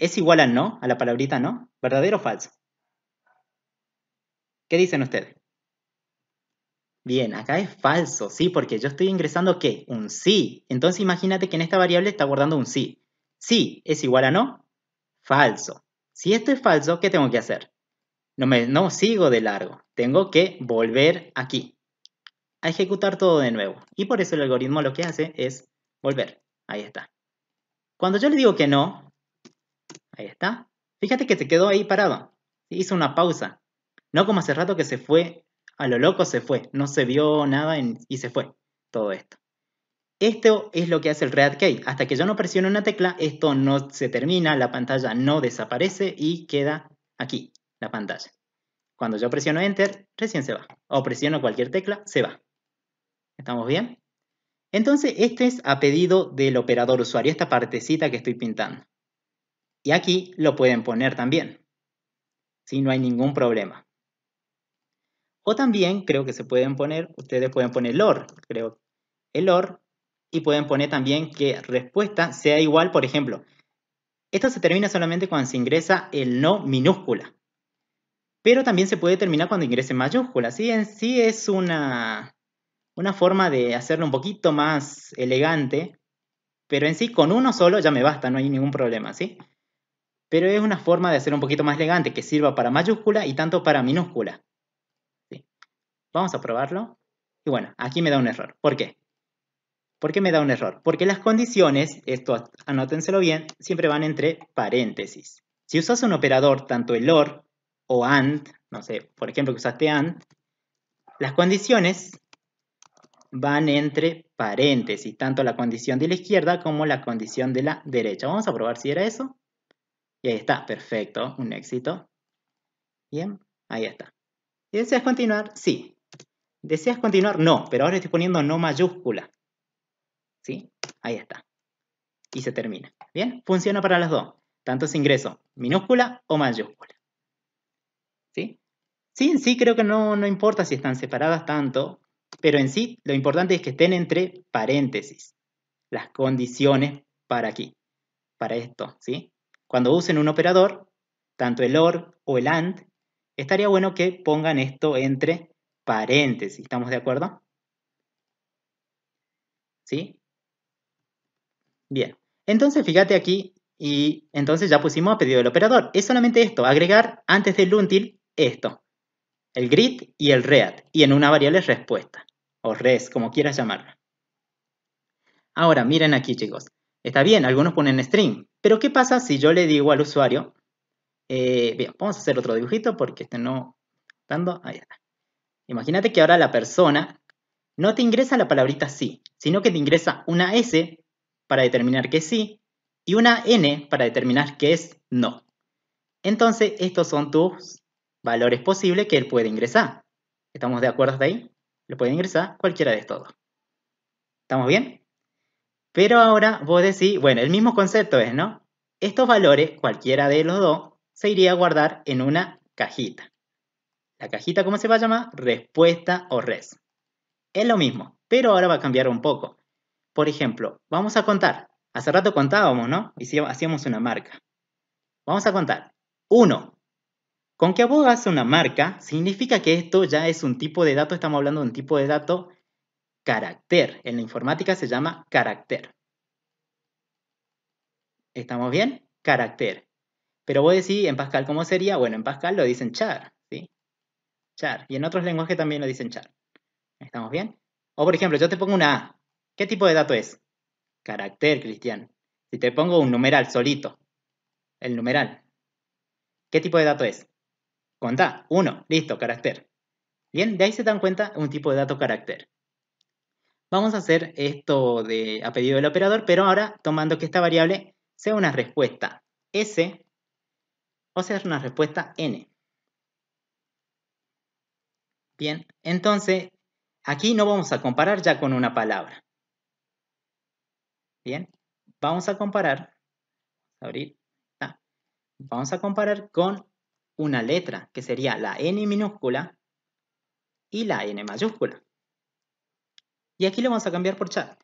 es igual a no, a la palabrita no? ¿Verdadero o falso? ¿Qué dicen ustedes? Bien, acá es falso, sí, porque yo estoy ingresando ¿qué? Un sí. Entonces imagínate que en esta variable está guardando un sí. Sí es igual a no, falso. Si esto es falso, ¿qué tengo que hacer? No, me, no sigo de largo, tengo que volver aquí, a ejecutar todo de nuevo. Y por eso el algoritmo lo que hace es volver. Ahí está. Cuando yo le digo que no, Ahí está. Fíjate que se quedó ahí parado. Hizo una pausa. No como hace rato que se fue, a lo loco se fue. No se vio nada y se fue todo esto. Esto es lo que hace el React Key. Hasta que yo no presione una tecla, esto no se termina, la pantalla no desaparece y queda aquí, la pantalla. Cuando yo presiono Enter, recién se va. O presiono cualquier tecla, se va. ¿Estamos bien? Entonces, este es a pedido del operador usuario, esta partecita que estoy pintando. Y aquí lo pueden poner también, si no hay ningún problema. O también creo que se pueden poner, ustedes pueden poner or, creo, el OR, y pueden poner también que respuesta sea igual, por ejemplo, esto se termina solamente cuando se ingresa el no minúscula. Pero también se puede terminar cuando ingrese mayúscula. ¿sí? En sí es una, una forma de hacerlo un poquito más elegante. Pero en sí con uno solo ya me basta, no hay ningún problema. ¿sí? pero es una forma de hacer un poquito más elegante que sirva para mayúscula y tanto para minúscula. Vamos a probarlo. Y bueno, aquí me da un error. ¿Por qué? ¿Por qué me da un error? Porque las condiciones, esto anótenselo bien, siempre van entre paréntesis. Si usas un operador, tanto el OR o AND, no sé, por ejemplo que usaste AND, las condiciones van entre paréntesis, tanto la condición de la izquierda como la condición de la derecha. Vamos a probar si era eso ahí está, perfecto, un éxito. Bien, ahí está. deseas continuar? Sí. ¿Deseas continuar? No, pero ahora estoy poniendo no mayúscula. ¿Sí? Ahí está. Y se termina. ¿Bien? Funciona para las dos. Tanto es ingreso, minúscula o mayúscula. ¿Sí? Sí, sí, creo que no, no importa si están separadas tanto, pero en sí lo importante es que estén entre paréntesis. Las condiciones para aquí, para esto, ¿sí? Cuando usen un operador, tanto el OR o el AND, estaría bueno que pongan esto entre paréntesis. ¿Estamos de acuerdo? ¿Sí? Bien. Entonces, fíjate aquí, y entonces ya pusimos a pedido del operador. Es solamente esto, agregar antes del until esto, el grid y el read, y en una variable respuesta, o res, como quieras llamarla. Ahora, miren aquí, chicos. Está bien, algunos ponen string, pero ¿qué pasa si yo le digo al usuario? Eh, bien, vamos a hacer otro dibujito porque este no... Dando, ahí está. Imagínate que ahora la persona no te ingresa la palabrita sí, sino que te ingresa una S para determinar que sí y una N para determinar que es no. Entonces, estos son tus valores posibles que él puede ingresar. ¿Estamos de acuerdo hasta ahí? Lo puede ingresar cualquiera de estos dos. ¿Estamos bien? Pero ahora vos decís, bueno, el mismo concepto es, ¿no? Estos valores, cualquiera de los dos, se iría a guardar en una cajita. La cajita, ¿cómo se va a llamar? Respuesta o res. Es lo mismo, pero ahora va a cambiar un poco. Por ejemplo, vamos a contar. Hace rato contábamos, ¿no? Y hacíamos una marca. Vamos a contar. Uno. Con que vos hagas una marca, significa que esto ya es un tipo de dato, estamos hablando de un tipo de dato carácter. En la informática se llama carácter. ¿Estamos bien? Carácter. Pero voy a decir en Pascal cómo sería. Bueno, en Pascal lo dicen char, ¿sí? Char. Y en otros lenguajes también lo dicen char. ¿Estamos bien? O por ejemplo, yo te pongo una A. ¿Qué tipo de dato es? Carácter, Cristian. Si te pongo un numeral solito, el numeral. ¿Qué tipo de dato es? Contá, uno, listo, carácter. Bien, de ahí se dan cuenta un tipo de dato carácter. Vamos a hacer esto de, a pedido del operador, pero ahora tomando que esta variable sea una respuesta S o sea una respuesta N. Bien, entonces aquí no vamos a comparar ya con una palabra. Bien, vamos a comparar, abrir, ah, vamos a comparar con una letra, que sería la N minúscula y la N mayúscula. Y aquí lo vamos a cambiar por char.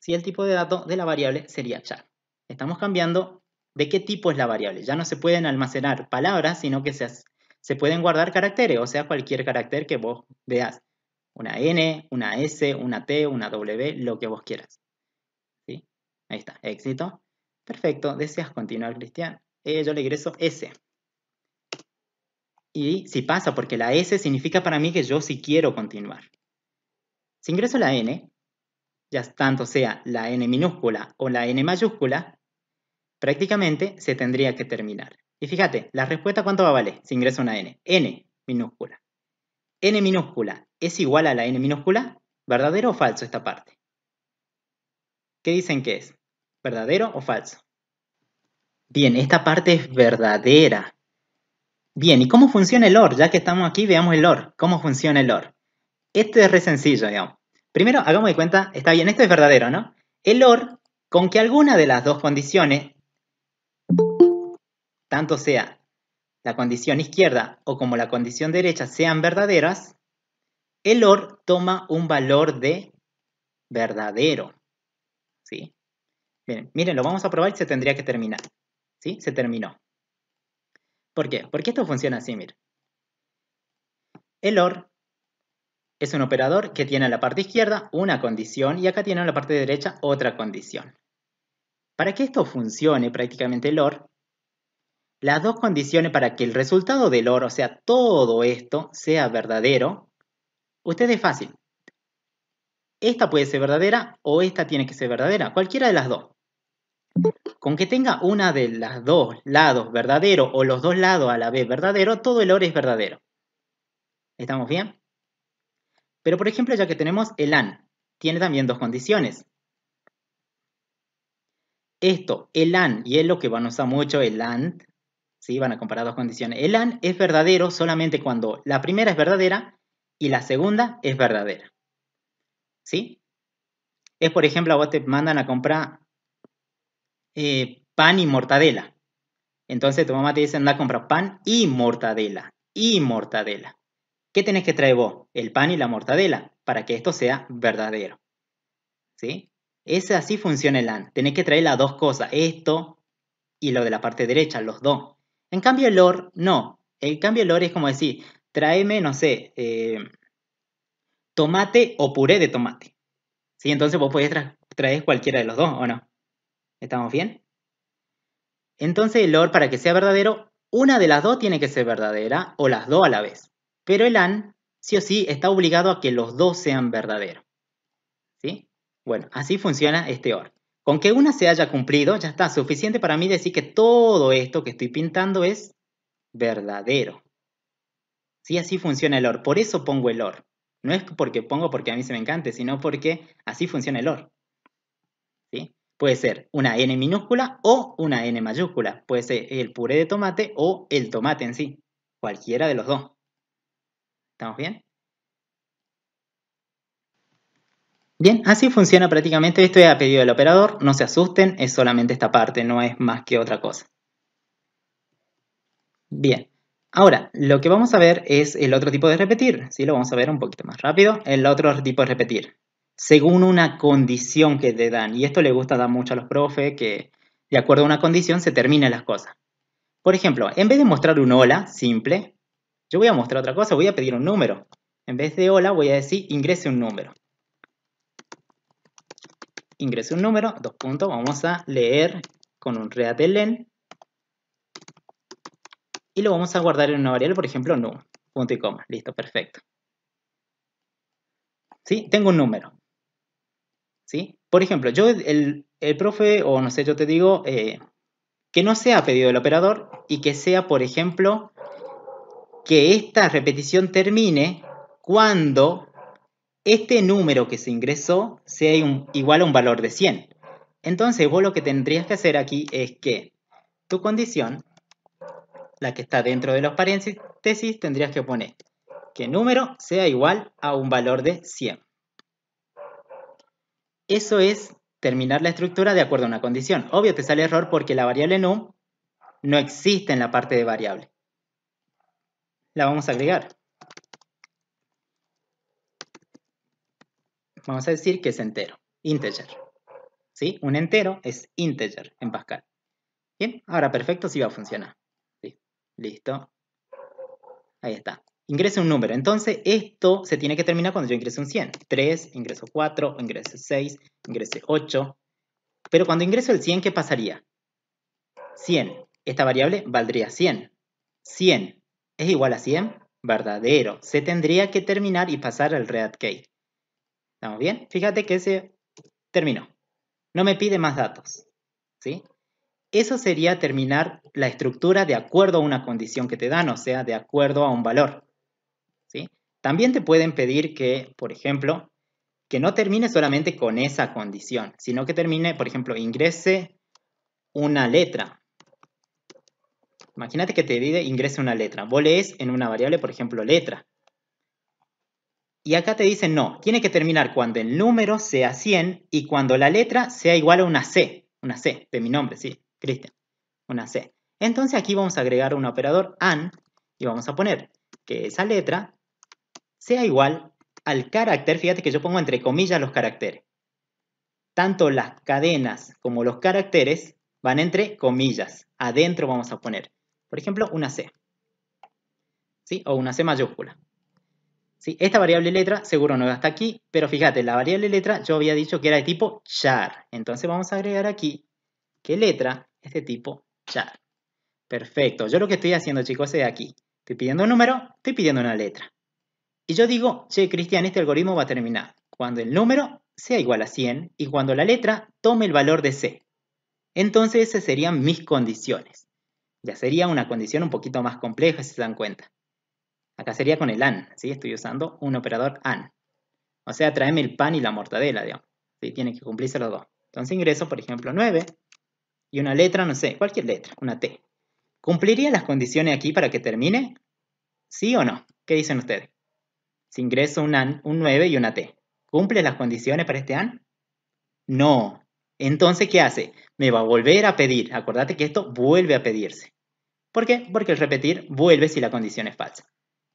Si el tipo de dato de la variable sería char. Estamos cambiando de qué tipo es la variable. Ya no se pueden almacenar palabras, sino que se, pueden guardar caracteres, o sea, cualquier carácter que vos veas. Una N, una S, una T, una W, lo que vos quieras. Ahí está, éxito. Perfecto, deseas continuar, Cristian. Eh, yo le ingreso S. Y si pasa, porque la S significa para mí que yo sí quiero continuar. Si ingreso la n, ya tanto sea la n minúscula o la n mayúscula, prácticamente se tendría que terminar. Y fíjate, la respuesta cuánto va a valer si ingreso una n. n minúscula. n minúscula es igual a la n minúscula, ¿verdadero o falso esta parte? ¿Qué dicen que es? ¿Verdadero o falso? Bien, esta parte es verdadera. Bien, ¿y cómo funciona el OR? Ya que estamos aquí, veamos el OR. ¿Cómo funciona el OR? Esto es re sencillo, digamos. Primero, hagamos de cuenta, está bien, esto es verdadero, ¿no? El OR, con que alguna de las dos condiciones, tanto sea la condición izquierda o como la condición derecha, sean verdaderas, el OR toma un valor de verdadero. ¿Sí? Bien, miren, lo vamos a probar y se tendría que terminar. ¿Sí? Se terminó. ¿Por qué? Porque esto funciona así, miren. El OR es un operador que tiene en la parte izquierda una condición y acá tiene en la parte derecha otra condición. Para que esto funcione prácticamente el OR, las dos condiciones para que el resultado del OR, o sea, todo esto, sea verdadero, usted es fácil. Esta puede ser verdadera o esta tiene que ser verdadera, cualquiera de las dos. Con que tenga una de las dos lados verdadero o los dos lados a la vez verdadero, todo el OR es verdadero. ¿Estamos bien? Pero por ejemplo, ya que tenemos el AN, tiene también dos condiciones. Esto, el AN, y es lo que van a usar mucho el AND, ¿sí? van a comparar dos condiciones. El AND es verdadero solamente cuando la primera es verdadera y la segunda es verdadera. ¿Sí? Es, por ejemplo, a vos te mandan a comprar eh, pan y mortadela. Entonces tu mamá te dice, anda a comprar pan y mortadela, y mortadela. ¿Qué tenés que traer vos? El pan y la mortadela, para que esto sea verdadero. ¿Sí? Ese así funciona el AND. Tenés que traer las dos cosas, esto y lo de la parte derecha, los dos. En cambio el OR, no. El cambio el OR es como decir, tráeme, no sé, eh, tomate o puré de tomate. ¿Sí? Entonces vos podés traer cualquiera de los dos, ¿o no? ¿Estamos bien? Entonces el OR, para que sea verdadero, una de las dos tiene que ser verdadera o las dos a la vez. Pero el AN, sí o sí, está obligado a que los dos sean verdaderos. ¿Sí? Bueno, así funciona este OR. Con que una se haya cumplido, ya está suficiente para mí decir que todo esto que estoy pintando es verdadero. Sí, así funciona el OR. Por eso pongo el OR. No es porque pongo porque a mí se me encante, sino porque así funciona el OR. ¿Sí? Puede ser una N minúscula o una N mayúscula. Puede ser el puré de tomate o el tomate en sí. Cualquiera de los dos. ¿Estamos bien? Bien, así funciona prácticamente. Esto es a pedido del operador. No se asusten, es solamente esta parte, no es más que otra cosa. Bien. Ahora, lo que vamos a ver es el otro tipo de repetir. ¿sí? Lo vamos a ver un poquito más rápido. El otro tipo de repetir. Según una condición que te dan. Y esto le gusta dar mucho a los profes, que de acuerdo a una condición se terminan las cosas. Por ejemplo, en vez de mostrar un hola simple, yo voy a mostrar otra cosa, voy a pedir un número. En vez de hola voy a decir ingrese un número. Ingrese un número, dos puntos, vamos a leer con un readln. y lo vamos a guardar en una variable, por ejemplo, num, punto y coma. Listo, perfecto. ¿Sí? Tengo un número. ¿Sí? Por ejemplo, yo, el, profe, o no sé, yo te digo eh, que no sea pedido el operador y que sea, por ejemplo, que esta repetición termine cuando este número que se ingresó sea igual a un valor de 100. Entonces vos lo que tendrías que hacer aquí es que tu condición, la que está dentro de los paréntesis, tendrías que poner que número sea igual a un valor de 100. Eso es terminar la estructura de acuerdo a una condición. Obvio te sale error porque la variable num no existe en la parte de variable la vamos a agregar. Vamos a decir que es entero, integer. ¿Sí? Un entero es integer en Pascal. Bien, ahora perfecto, sí va a funcionar. ¿Sí? Listo. Ahí está. Ingrese un número. Entonces, esto se tiene que terminar cuando yo ingrese un 100. 3, ingreso 4, ingrese 6, ingrese 8. Pero cuando ingreso el 100, ¿qué pasaría? 100. Esta variable valdría 100. 100 es igual a 100, verdadero. Se tendría que terminar y pasar al red key. ¿Estamos bien? Fíjate que se terminó. No me pide más datos. ¿sí? Eso sería terminar la estructura de acuerdo a una condición que te dan, o sea, de acuerdo a un valor. ¿sí? También te pueden pedir que, por ejemplo, que no termine solamente con esa condición, sino que termine, por ejemplo, ingrese una letra, Imagínate que te pide ingrese una letra. Vos lees en una variable, por ejemplo, letra. Y acá te dicen, no, tiene que terminar cuando el número sea 100 y cuando la letra sea igual a una C. Una C, de mi nombre, sí, Cristian. Una C. Entonces aquí vamos a agregar un operador AND y vamos a poner que esa letra sea igual al carácter. Fíjate que yo pongo entre comillas los caracteres. Tanto las cadenas como los caracteres van entre comillas. Adentro vamos a poner. Por ejemplo, una C. ¿Sí? O una C mayúscula. ¿Sí? Esta variable letra seguro no hasta aquí, pero fíjate, la variable letra yo había dicho que era de tipo char. Entonces vamos a agregar aquí que letra es de tipo char. Perfecto. Yo lo que estoy haciendo, chicos, es aquí. Estoy pidiendo un número, estoy pidiendo una letra. Y yo digo, che, Cristian, este algoritmo va a terminar cuando el número sea igual a 100 y cuando la letra tome el valor de C. Entonces esas serían mis condiciones. Ya sería una condición un poquito más compleja si se dan cuenta. Acá sería con el AND, ¿sí? Estoy usando un operador AN. O sea, tráeme el pan y la mortadela, digamos. Tienen que cumplirse los dos. Entonces ingreso, por ejemplo, 9 y una letra, no sé, cualquier letra, una T. ¿Cumpliría las condiciones aquí para que termine? ¿Sí o no? ¿Qué dicen ustedes? Si ingreso un, AN, un 9 y una T, ¿cumple las condiciones para este AN? No. Entonces, ¿qué hace? Me va a volver a pedir. Acordate que esto vuelve a pedirse. ¿Por qué? Porque el repetir vuelve si la condición es falsa.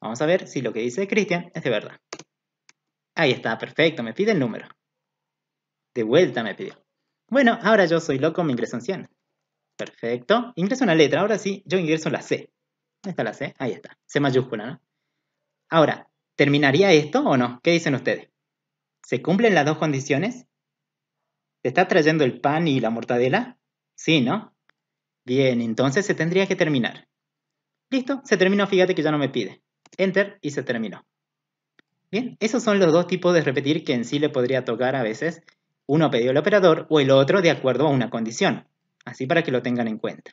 Vamos a ver si lo que dice Cristian es de verdad. Ahí está, perfecto, me pide el número. De vuelta me pidió. Bueno, ahora yo soy loco, me ingreso en 100. Perfecto. Ingreso una letra, ahora sí, yo ingreso la C. Ahí está la C? Ahí está, C mayúscula, ¿no? Ahora, ¿terminaría esto o no? ¿Qué dicen ustedes? ¿Se cumplen las dos condiciones? ¿Te está trayendo el pan y la mortadela? Sí, ¿no? Bien, entonces se tendría que terminar. Listo, se terminó, fíjate que ya no me pide. Enter y se terminó. Bien, esos son los dos tipos de repetir que en sí le podría tocar a veces. Uno pedido al operador o el otro de acuerdo a una condición. Así para que lo tengan en cuenta.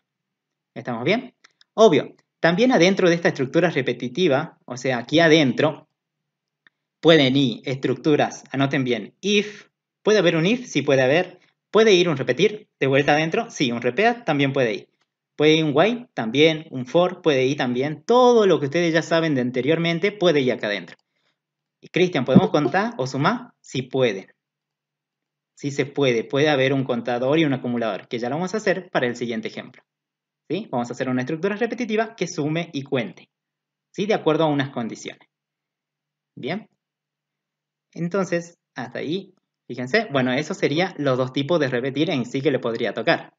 ¿Estamos bien? Obvio, también adentro de esta estructura repetitiva, o sea, aquí adentro, pueden ir estructuras, anoten bien, if, puede haber un if, sí puede haber, ¿Puede ir un repetir de vuelta adentro? Sí, un repeat también puede ir. Puede ir un while también, un for puede ir también. Todo lo que ustedes ya saben de anteriormente puede ir acá adentro. Y Cristian, ¿podemos contar o sumar? Sí puede. Sí se puede. Puede haber un contador y un acumulador, que ya lo vamos a hacer para el siguiente ejemplo. ¿Sí? Vamos a hacer una estructura repetitiva que sume y cuente. ¿Sí? De acuerdo a unas condiciones. Bien. Entonces, hasta ahí Fíjense, bueno, eso sería los dos tipos de repetir en sí que le podría tocar.